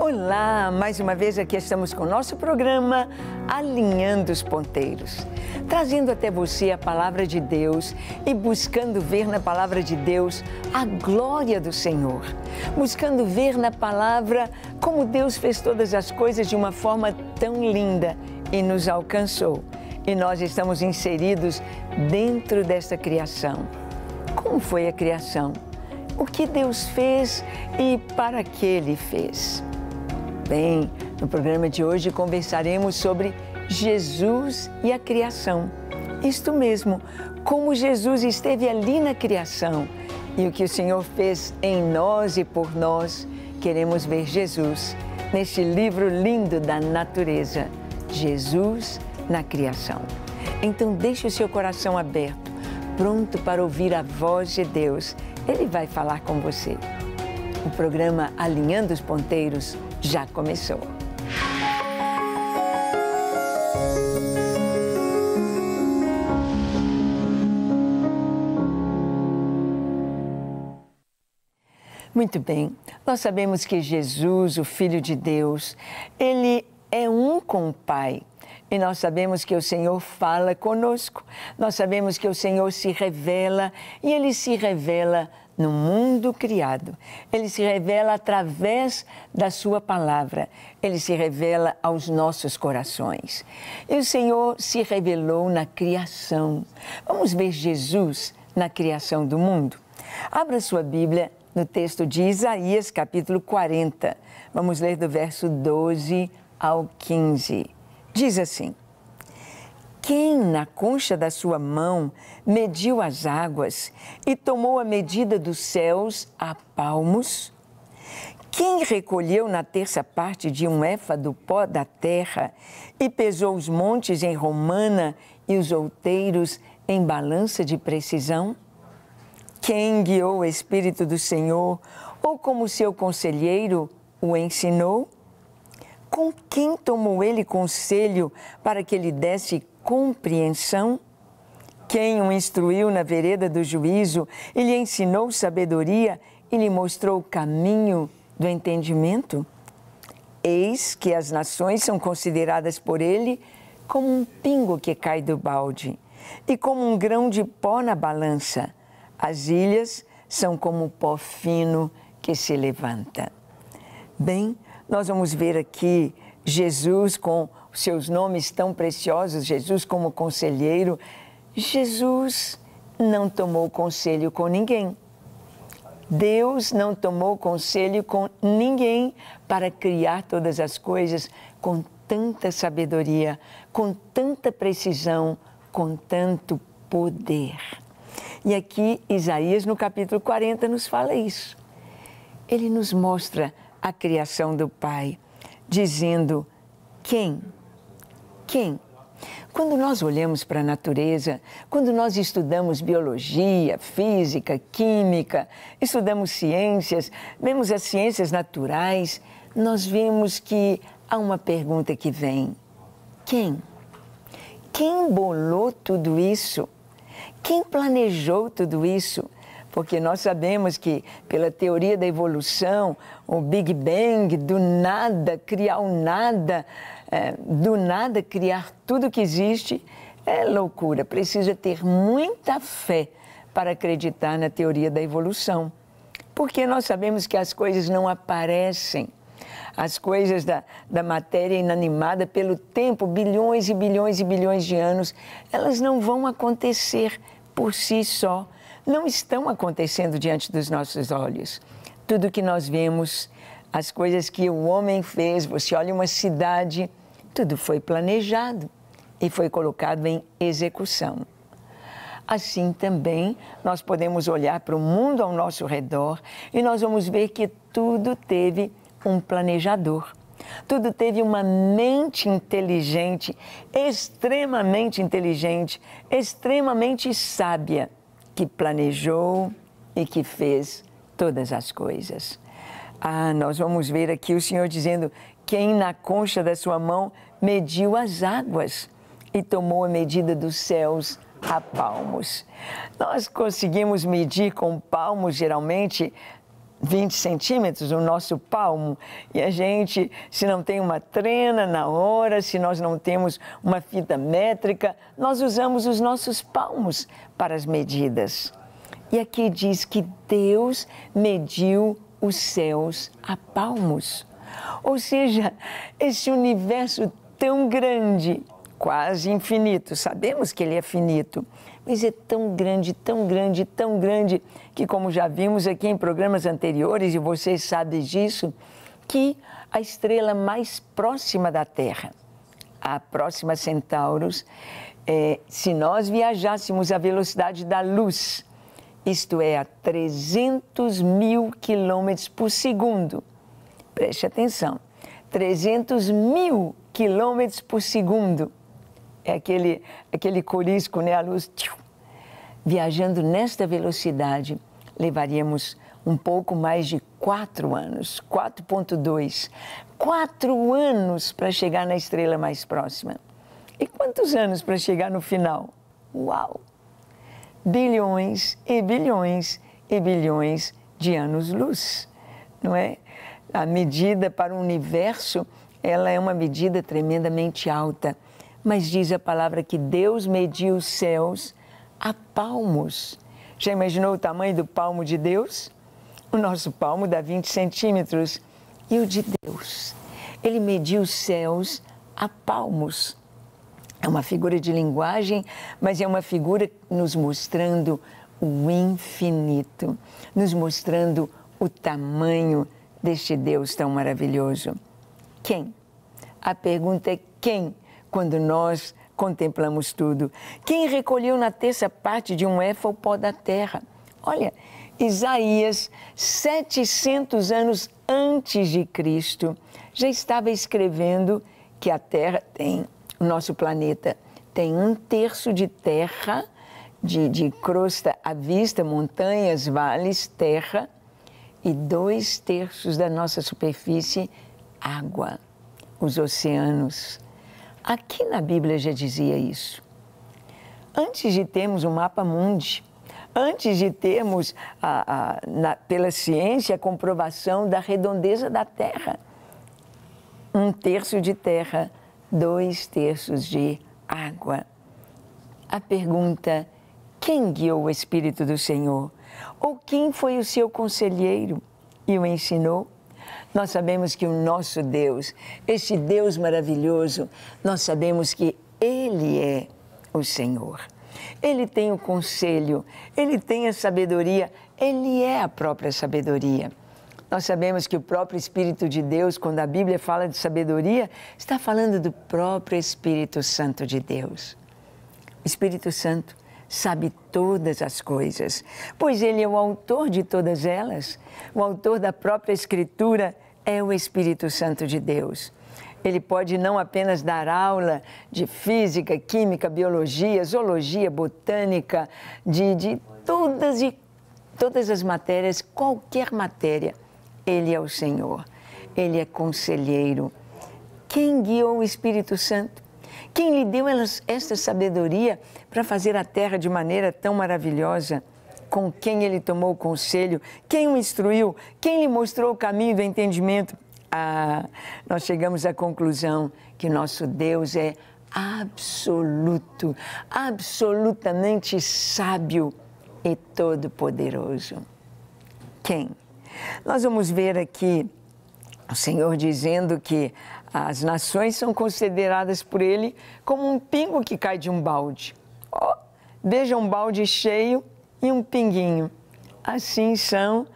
Olá, mais uma vez aqui estamos com o nosso programa Alinhando os Ponteiros, trazendo até você a palavra de Deus e buscando ver na palavra de Deus a glória do Senhor, buscando ver na palavra como Deus fez todas as coisas de uma forma tão linda e nos alcançou. E nós estamos inseridos dentro desta criação. Como foi a criação? O que Deus fez e para que Ele fez? bem? No programa de hoje conversaremos sobre Jesus e a criação. Isto mesmo, como Jesus esteve ali na criação e o que o Senhor fez em nós e por nós, queremos ver Jesus neste livro lindo da natureza, Jesus na criação. Então deixe o seu coração aberto, pronto para ouvir a voz de Deus. Ele vai falar com você. O programa Alinhando os Ponteiros já começou. Muito bem, nós sabemos que Jesus, o Filho de Deus, ele é um com o Pai. E nós sabemos que o Senhor fala conosco, nós sabemos que o Senhor se revela e ele se revela no mundo criado. Ele se revela através da Sua palavra, ele se revela aos nossos corações. E o Senhor se revelou na criação. Vamos ver Jesus na criação do mundo? Abra sua Bíblia no texto de Isaías, capítulo 40. Vamos ler do verso 12 ao 15. Diz assim: quem na concha da sua mão mediu as águas e tomou a medida dos céus a palmos? Quem recolheu na terça parte de um éfado do pó da terra e pesou os montes em romana e os outeiros em balança de precisão? Quem guiou o Espírito do Senhor ou como seu conselheiro o ensinou? Com quem tomou ele conselho para que lhe desse compreensão? Quem o instruiu na vereda do juízo e lhe ensinou sabedoria e lhe mostrou o caminho do entendimento? Eis que as nações são consideradas por ele como um pingo que cai do balde e como um grão de pó na balança. As ilhas são como o pó fino que se levanta. Bem, nós vamos ver aqui Jesus com seus nomes tão preciosos, Jesus como conselheiro, Jesus não tomou conselho com ninguém. Deus não tomou conselho com ninguém para criar todas as coisas com tanta sabedoria, com tanta precisão, com tanto poder. E aqui Isaías, no capítulo 40, nos fala isso. Ele nos mostra a criação do Pai, dizendo: quem quem? Quando nós olhamos para a natureza, quando nós estudamos biologia, física, química, estudamos ciências, vemos as ciências naturais, nós vemos que há uma pergunta que vem: quem? Quem bolou tudo isso? Quem planejou tudo isso? Porque nós sabemos que, pela teoria da evolução, o Big Bang, do nada, criar o nada, é, do nada criar tudo que existe é loucura. Precisa ter muita fé para acreditar na teoria da evolução. Porque nós sabemos que as coisas não aparecem. As coisas da, da matéria inanimada, pelo tempo, bilhões e bilhões e bilhões de anos, elas não vão acontecer por si só. Não estão acontecendo diante dos nossos olhos. Tudo que nós vemos as coisas que o homem fez. Você olha uma cidade, tudo foi planejado e foi colocado em execução. Assim também nós podemos olhar para o mundo ao nosso redor e nós vamos ver que tudo teve um planejador. Tudo teve uma mente inteligente, extremamente inteligente, extremamente sábia, que planejou e que fez todas as coisas. Ah, nós vamos ver aqui o Senhor dizendo: quem na concha da sua mão mediu as águas e tomou a medida dos céus a palmos. Nós conseguimos medir com palmos, geralmente, 20 centímetros o nosso palmo e a gente, se não tem uma trena na hora, se nós não temos uma fita métrica, nós usamos os nossos palmos para as medidas. E aqui diz que Deus mediu os céus a palmos. Ou seja, esse universo tão grande, quase infinito, sabemos que ele é finito, mas é tão grande, tão grande, tão grande, que, como já vimos aqui em programas anteriores, e vocês sabem disso, que a estrela mais próxima da Terra, a próxima Centauros, é, se nós viajássemos à velocidade da luz, isto é, a 300 mil quilômetros por segundo. Preste atenção, 300 mil quilômetros por segundo. É aquele, aquele corisco, né? A luz. Tchiu. Viajando nesta velocidade, levaríamos um pouco mais de quatro anos, 4.2. Quatro anos para chegar na estrela mais próxima. E quantos anos para chegar no final? Uau! bilhões e bilhões e bilhões de anos-luz, não é? A medida para o universo, ela é uma medida tremendamente alta, mas diz a palavra que Deus mediu os céus a palmos. Já imaginou o tamanho do palmo de Deus? O nosso palmo dá 20 centímetros e o de Deus. Ele mediu os céus a palmos. É uma figura de linguagem, mas é uma figura nos mostrando o infinito, nos mostrando o tamanho deste Deus tão maravilhoso. Quem? A pergunta é quem quando nós contemplamos tudo. Quem recolheu na terça parte de um éfa o pó da terra? Olha, Isaías, 700 anos antes de Cristo, já estava escrevendo que a terra tem o nosso planeta tem um terço de terra, de, de crosta à vista, montanhas, vales, terra, e dois terços da nossa superfície, água, os oceanos. Aqui na Bíblia já dizia isso. Antes de termos um mapa mundi, antes de termos, a, a, na, pela ciência, a comprovação da redondeza da Terra, um terço de terra, dois terços de água. A pergunta: quem guiou o Espírito do Senhor? Ou quem foi o seu conselheiro e o ensinou? Nós sabemos que o nosso Deus, este Deus maravilhoso, nós sabemos que Ele é o Senhor. Ele tem o conselho, ele tem a sabedoria, ele é a própria sabedoria. Nós sabemos que o próprio Espírito de Deus, quando a Bíblia fala de sabedoria, está falando do próprio Espírito Santo de Deus. O Espírito Santo sabe todas as coisas, pois ele é o autor de todas elas. O autor da própria Escritura é o Espírito Santo de Deus. Ele pode não apenas dar aula de física, química, biologia, zoologia, botânica, de, de todas e todas as matérias, qualquer matéria ele é o Senhor, Ele é conselheiro. Quem guiou o Espírito Santo? Quem lhe deu esta sabedoria para fazer a terra de maneira tão maravilhosa? Com quem ele tomou o conselho? Quem o instruiu? Quem lhe mostrou o caminho do entendimento? Ah, nós chegamos à conclusão que nosso Deus é absoluto, absolutamente sábio e todo-poderoso. Quem? Nós vamos ver aqui o Senhor dizendo que as nações são consideradas por ele como um pingo que cai de um balde. Oh, veja um balde cheio e um pinguinho. Assim são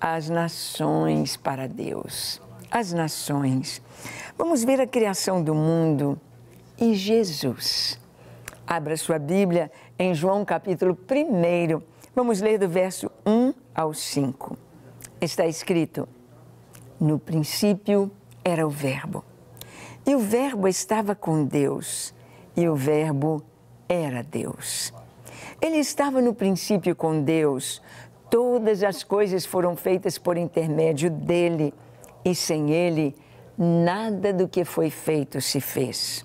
as nações para Deus. As nações. Vamos ver a criação do mundo e Jesus. Abra sua Bíblia em João capítulo 1. Vamos ler do verso 1 ao 5 está escrito: No princípio era o Verbo, e o Verbo estava com Deus, e o Verbo era Deus. Ele estava no princípio com Deus, todas as coisas foram feitas por intermédio dele, e sem ele, nada do que foi feito se fez.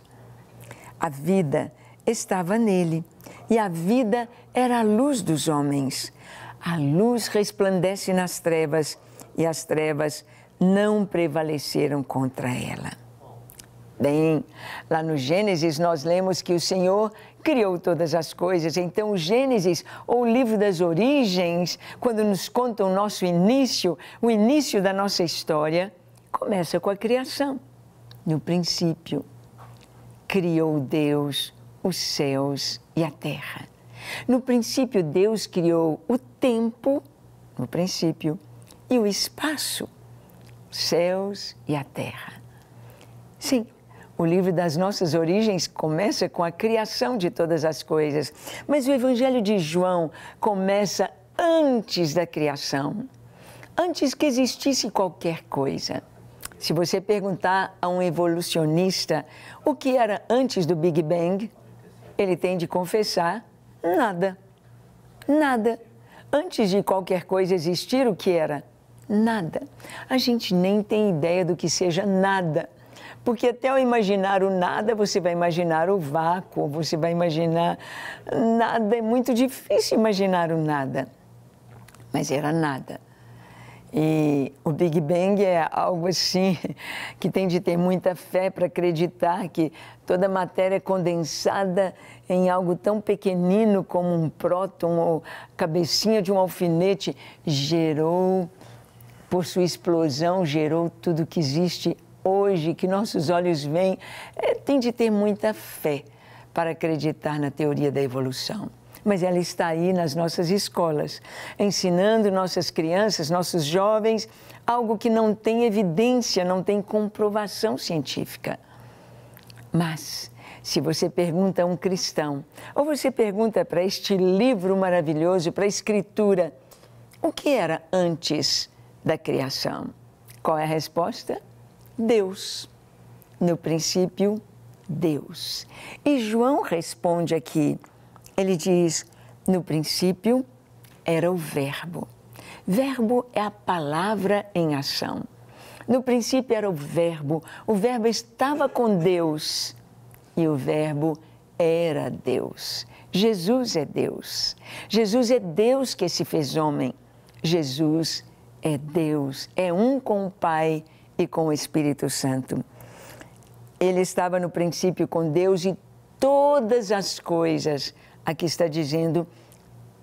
A vida estava nele, e a vida era a luz dos homens. A luz resplandece nas trevas e as trevas não prevaleceram contra ela. Bem, lá no Gênesis nós lemos que o Senhor criou todas as coisas. Então, o Gênesis, ou o livro das origens, quando nos conta o nosso início, o início da nossa história, começa com a criação. No princípio, criou Deus os céus e a terra. No princípio, Deus criou o tempo, no princípio, e o espaço, céus e a terra. Sim, o livro das nossas origens começa com a criação de todas as coisas, mas o Evangelho de João começa antes da criação, antes que existisse qualquer coisa. Se você perguntar a um evolucionista o que era antes do Big Bang, ele tem de confessar Nada. Nada. Antes de qualquer coisa existir, o que era? Nada. A gente nem tem ideia do que seja nada. Porque até ao imaginar o nada, você vai imaginar o vácuo, você vai imaginar nada. É muito difícil imaginar o nada. Mas era nada. E o Big Bang é algo assim que tem de ter muita fé para acreditar que toda a matéria é condensada em algo tão pequenino como um próton ou cabecinha de um alfinete gerou, por sua explosão, gerou tudo que existe hoje, que nossos olhos veem. É, tem de ter muita fé para acreditar na teoria da evolução mas ela está aí nas nossas escolas, ensinando nossas crianças, nossos jovens, algo que não tem evidência, não tem comprovação científica. Mas, se você pergunta a um cristão, ou você pergunta para este livro maravilhoso, para a Escritura, o que era antes da criação? Qual é a resposta? Deus. No princípio, Deus. E João responde aqui: ele diz: no princípio era o Verbo. Verbo é a palavra em ação. No princípio era o Verbo, o Verbo estava com Deus e o Verbo era Deus. Jesus é Deus. Jesus é Deus que se fez homem. Jesus é Deus, é um com o Pai e com o Espírito Santo. Ele estava no princípio com Deus e todas as coisas Aqui está dizendo: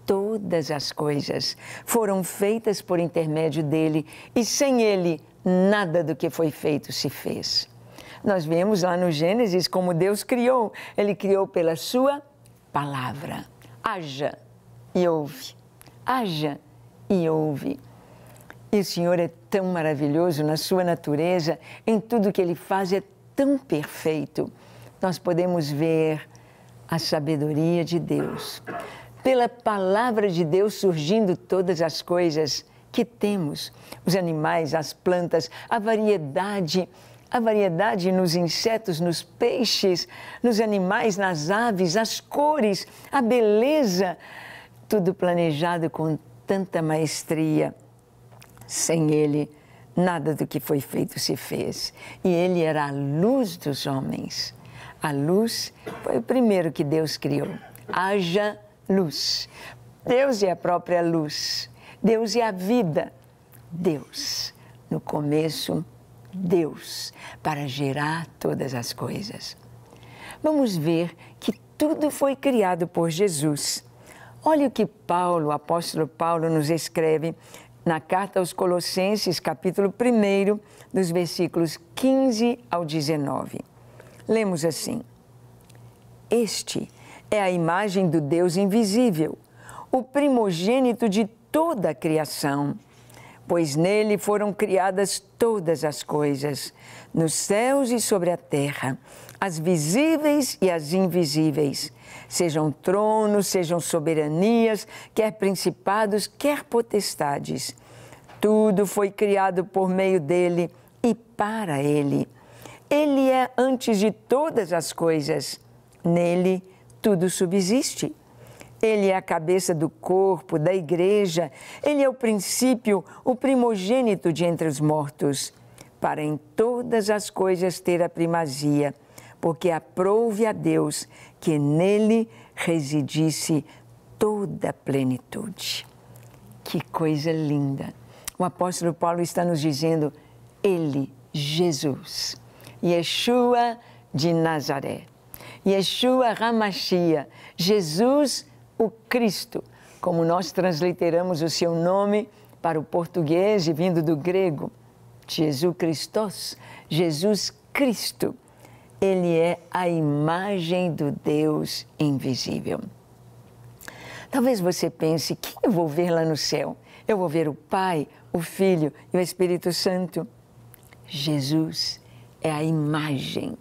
todas as coisas foram feitas por intermédio dele, e sem ele, nada do que foi feito se fez. Nós vemos lá no Gênesis como Deus criou. Ele criou pela sua palavra. Haja e ouve. Haja e ouve. E o Senhor é tão maravilhoso na sua natureza, em tudo que ele faz é tão perfeito. Nós podemos ver, a sabedoria de Deus. Pela palavra de Deus surgindo todas as coisas que temos, os animais, as plantas, a variedade, a variedade nos insetos, nos peixes, nos animais, nas aves, as cores, a beleza, tudo planejado com tanta maestria. Sem ele, nada do que foi feito se fez. E ele era a luz dos homens. A luz foi o primeiro que Deus criou. Haja luz. Deus é a própria luz. Deus é a vida. Deus. No começo, Deus, para gerar todas as coisas. Vamos ver que tudo foi criado por Jesus. Olha o que Paulo, o apóstolo Paulo, nos escreve na carta aos Colossenses, capítulo 1, dos versículos 15 ao 19. Lemos assim: Este é a imagem do Deus invisível, o primogênito de toda a criação, pois nele foram criadas todas as coisas, nos céus e sobre a terra, as visíveis e as invisíveis, sejam tronos, sejam soberanias, quer principados, quer potestades. Tudo foi criado por meio dele e para ele ele é antes de todas as coisas. Nele tudo subsiste. Ele é a cabeça do corpo, da igreja. Ele é o princípio, o primogênito de entre os mortos, para em todas as coisas ter a primazia, porque aprouve a Deus que nele residisse toda a plenitude. Que coisa linda! O apóstolo Paulo está nos dizendo: Ele, Jesus Yeshua de Nazaré. Yeshua Ramachia, Jesus o Cristo, como nós transliteramos o seu nome para o português e vindo do grego, Jesus Christos, Jesus Cristo. Ele é a imagem do Deus invisível. Talvez você pense: quem eu vou ver lá no céu? Eu vou ver o Pai, o Filho e o Espírito Santo. Jesus é a imagem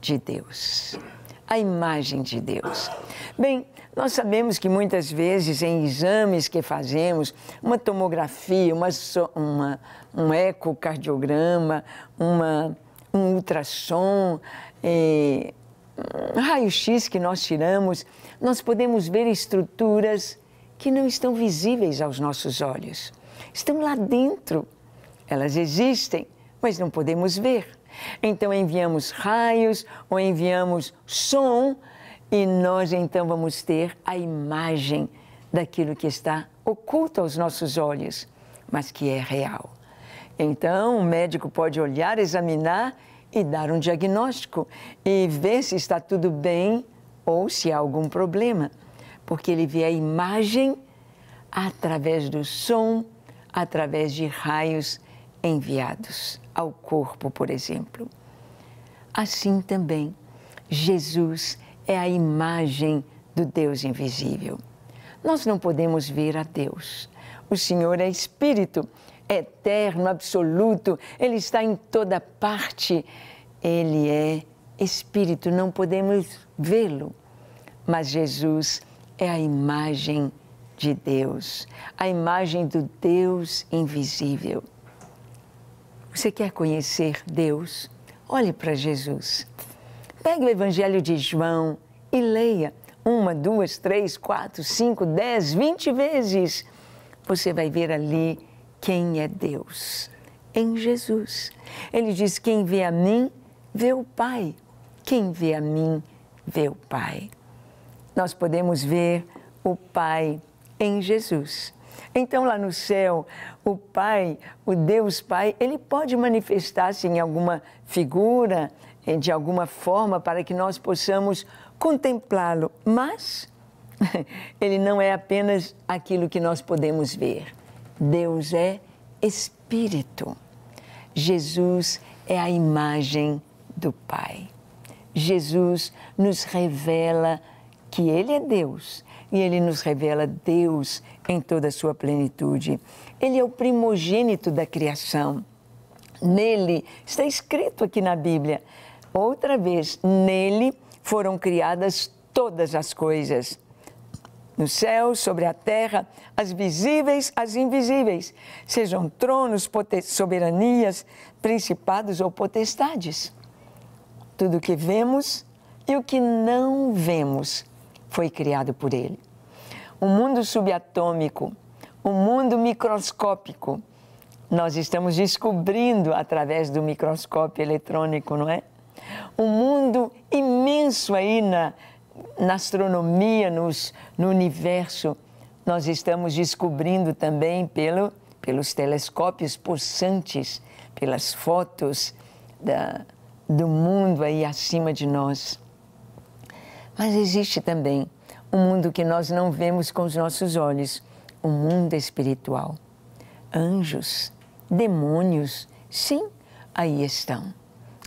de Deus. A imagem de Deus. Bem, nós sabemos que muitas vezes em exames que fazemos, uma tomografia, uma, uma um ecocardiograma, uma, um ultrassom, um raio-x que nós tiramos, nós podemos ver estruturas que não estão visíveis aos nossos olhos. Estão lá dentro. Elas existem, mas não podemos ver. Então enviamos raios ou enviamos som e nós então vamos ter a imagem daquilo que está oculto aos nossos olhos, mas que é real. Então, o médico pode olhar, examinar e dar um diagnóstico e ver se está tudo bem ou se há algum problema, porque ele vê a imagem através do som, através de raios enviados ao corpo, por exemplo. Assim também, Jesus é a imagem do Deus invisível. Nós não podemos ver a Deus. O Senhor é Espírito, é eterno, absoluto, Ele está em toda parte. Ele é Espírito, não podemos vê-lo. Mas Jesus é a imagem de Deus, a imagem do Deus invisível. Você quer conhecer Deus? Olhe para Jesus. Pegue o Evangelho de João e leia uma, duas, três, quatro, cinco, dez, vinte vezes. Você vai ver ali quem é Deus. Em Jesus. Ele diz: Quem vê a mim, vê o Pai. Quem vê a mim, vê o Pai. Nós podemos ver o Pai em Jesus. Então, lá no céu, o Pai, o Deus Pai, ele pode manifestar-se em alguma figura, de alguma forma, para que nós possamos contemplá-lo, mas ele não é apenas aquilo que nós podemos ver. Deus é Espírito. Jesus é a imagem do Pai. Jesus nos revela que Ele é Deus e Ele nos revela Deus em toda a sua plenitude. Ele é o primogênito da criação. Nele, está escrito aqui na Bíblia, outra vez, nele foram criadas todas as coisas. No céu, sobre a terra, as visíveis, as invisíveis, sejam tronos, soberanias, principados ou potestades. Tudo o que vemos e o que não vemos foi criado por Ele o mundo subatômico, o mundo microscópico. Nós estamos descobrindo através do microscópio eletrônico, não é? Um mundo imenso aí na, na astronomia, nos, no universo. Nós estamos descobrindo também pelo, pelos telescópios possantes, pelas fotos da, do mundo aí acima de nós. Mas existe também um mundo que nós não vemos com os nossos olhos, o um mundo espiritual. Anjos, demônios, sim, aí estão.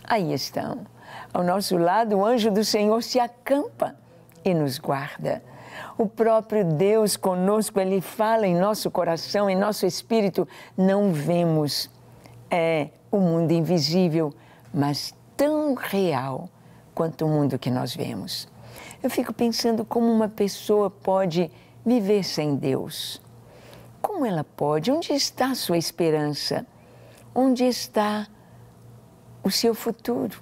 Aí estão. Ao nosso lado, o anjo do Senhor se acampa e nos guarda. O próprio Deus conosco, ele fala em nosso coração, em nosso espírito. Não vemos é o mundo invisível, mas tão real quanto o mundo que nós vemos. Eu fico pensando como uma pessoa pode viver sem Deus. Como ela pode? Onde está a sua esperança? Onde está o seu futuro?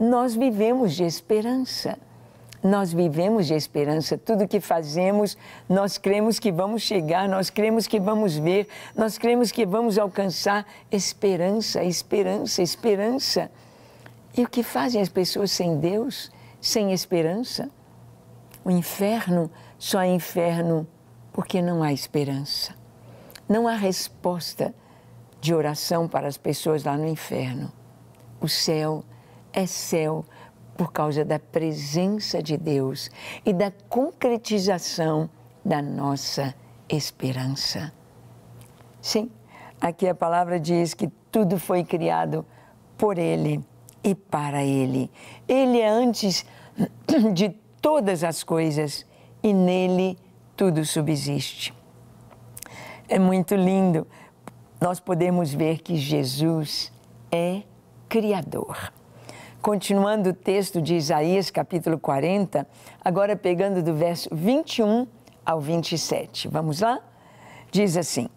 Nós vivemos de esperança. Nós vivemos de esperança. Tudo que fazemos, nós cremos que vamos chegar, nós cremos que vamos ver, nós cremos que vamos alcançar esperança, esperança, esperança. E o que fazem as pessoas sem Deus, sem esperança? O inferno só é inferno porque não há esperança. Não há resposta de oração para as pessoas lá no inferno. O céu é céu por causa da presença de Deus e da concretização da nossa esperança. Sim, aqui a palavra diz que tudo foi criado por Ele e para Ele. Ele é antes de todas as coisas e nele tudo subsiste. É muito lindo nós podemos ver que Jesus é Criador. Continuando o texto de Isaías, capítulo 40, agora pegando do verso 21 ao 27. Vamos lá? Diz assim: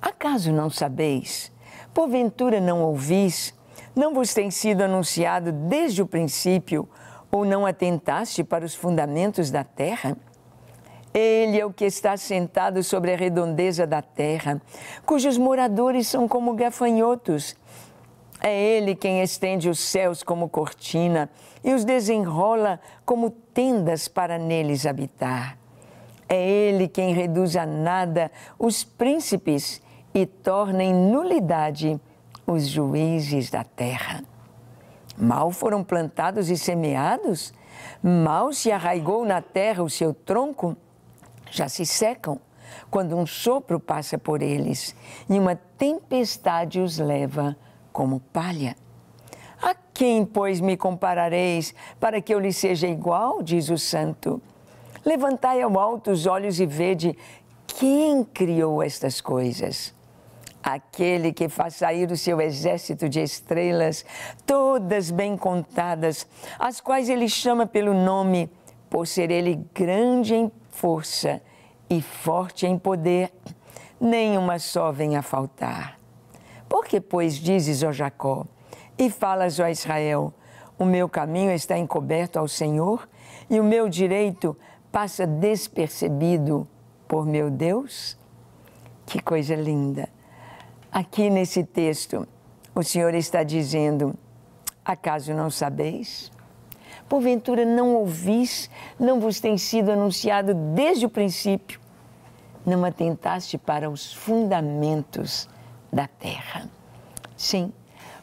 Acaso não sabeis? Porventura não ouvis? Não vos tem sido anunciado desde o princípio ou não atentaste para os fundamentos da terra? Ele é o que está sentado sobre a redondeza da terra, cujos moradores são como gafanhotos. É ele quem estende os céus como cortina e os desenrola como tendas para neles habitar. É ele quem reduz a nada os príncipes e torna em nulidade os juízes da terra. Mal foram plantados e semeados, mal se arraigou na terra o seu tronco, já se secam quando um sopro passa por eles e uma tempestade os leva como palha. A quem, pois, me comparareis para que eu lhe seja igual? Diz o santo. Levantai ao alto os olhos e vede quem criou estas coisas aquele que faz sair o seu exército de estrelas, todas bem contadas, as quais ele chama pelo nome, por ser ele grande em força e forte em poder, nenhuma só vem a faltar. Porque, pois, dizes, ó Jacó, e falas, ó Israel, o meu caminho está encoberto ao Senhor e o meu direito passa despercebido por meu Deus? Que coisa linda! Aqui nesse texto, o Senhor está dizendo: acaso não sabeis? Porventura não ouvis, não vos tem sido anunciado desde o princípio, não atentaste para os fundamentos da terra. Sim,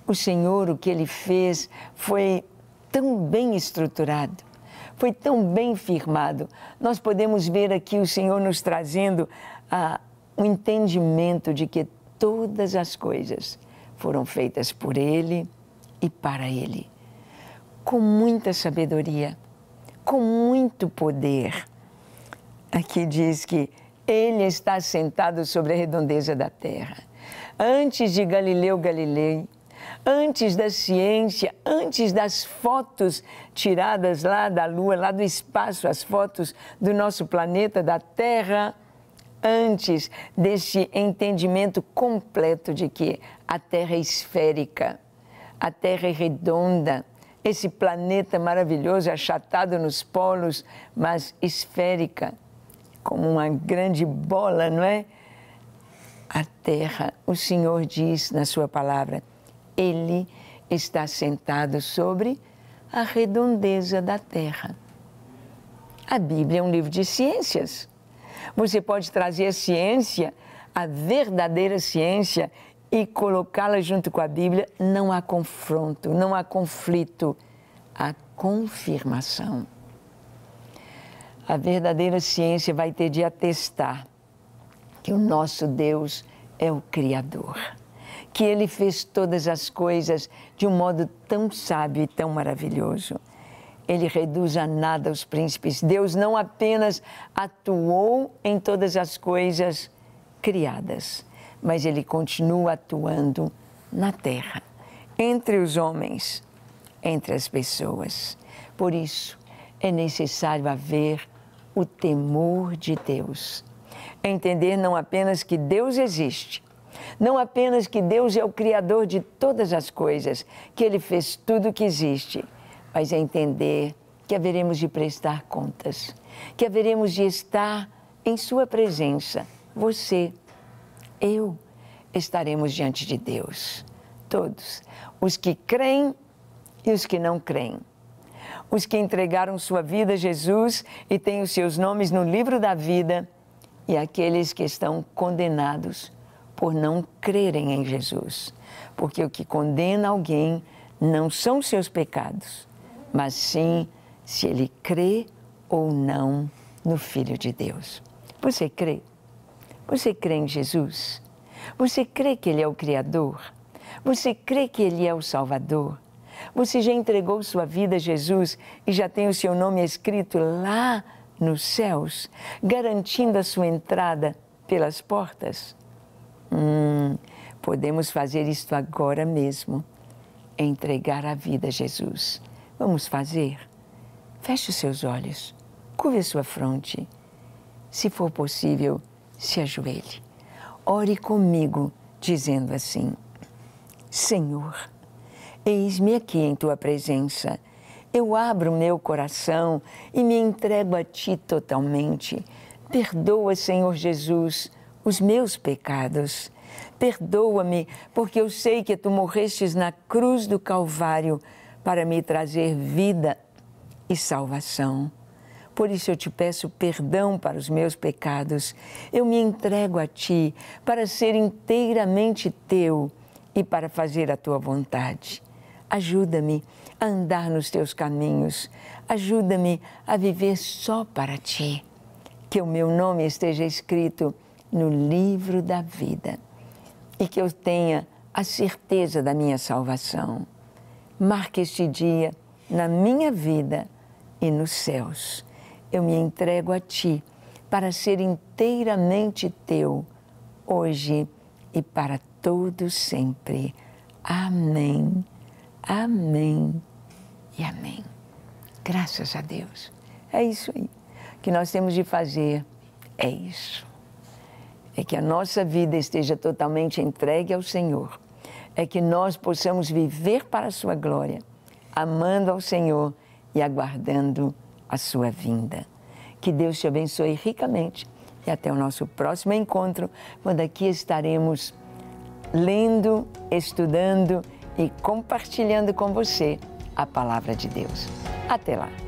o Senhor, o que ele fez foi tão bem estruturado, foi tão bem firmado. Nós podemos ver aqui o Senhor nos trazendo ah, o um entendimento de que todas as coisas foram feitas por Ele e para Ele. Com muita sabedoria, com muito poder. Aqui diz que Ele está sentado sobre a redondeza da terra. Antes de Galileu Galilei, antes da ciência, antes das fotos tiradas lá da Lua, lá do espaço, as fotos do nosso planeta, da Terra, antes deste entendimento completo de que a Terra é esférica, a Terra é redonda, esse planeta maravilhoso, é achatado nos polos, mas esférica, como uma grande bola, não é? A terra, o Senhor diz na sua palavra, Ele está sentado sobre a redondeza da terra. A Bíblia é um livro de ciências. Você pode trazer a ciência, a verdadeira ciência, e colocá-la junto com a Bíblia. Não há confronto, não há conflito, há confirmação. A verdadeira ciência vai ter de atestar que o nosso Deus é o Criador, que Ele fez todas as coisas de um modo tão sábio e tão maravilhoso ele reduz a nada os príncipes. Deus não apenas atuou em todas as coisas criadas, mas ele continua atuando na terra, entre os homens, entre as pessoas. Por isso, é necessário haver o temor de Deus. Entender não apenas que Deus existe, não apenas que Deus é o Criador de todas as coisas, que Ele fez tudo o que existe, mas é entender que haveremos de prestar contas, que haveremos de estar em Sua presença. Você, eu, estaremos diante de Deus. Todos, os que creem e os que não creem. Os que entregaram sua vida a Jesus e têm os seus nomes no livro da vida, e aqueles que estão condenados por não crerem em Jesus. Porque o que condena alguém não são seus pecados, mas sim se ele crê ou não no Filho de Deus. Você crê? Você crê em Jesus? Você crê que Ele é o Criador? Você crê que Ele é o Salvador? Você já entregou sua vida a Jesus e já tem o seu nome escrito lá nos céus, garantindo a sua entrada pelas portas? Hum, podemos fazer isto agora mesmo entregar a vida a Jesus. Vamos fazer. Feche os seus olhos, curve a sua fronte. Se for possível, se ajoelhe. Ore comigo, dizendo assim: Senhor, eis-me aqui em tua presença. Eu abro meu coração e me entrego a ti totalmente. Perdoa, Senhor Jesus, os meus pecados. Perdoa-me, porque eu sei que tu morrestes na cruz do Calvário para me trazer vida e salvação. Por isso eu te peço perdão para os meus pecados. Eu me entrego a ti para ser inteiramente teu e para fazer a tua vontade. Ajuda-me a andar nos teus caminhos. Ajuda-me a viver só para ti. Que o meu nome esteja escrito no livro da vida e que eu tenha a certeza da minha salvação. Marque este dia na minha vida e nos céus. Eu me entrego a Ti para ser inteiramente Teu, hoje e para todo sempre. Amém, amém e amém. Graças a Deus. É isso aí. O que nós temos de fazer é isso. É que a nossa vida esteja totalmente entregue ao Senhor é que nós possamos viver para a sua glória, amando ao Senhor e aguardando a sua vinda. Que Deus te abençoe ricamente e até o nosso próximo encontro, quando aqui estaremos lendo, estudando e compartilhando com você a palavra de Deus. Até lá!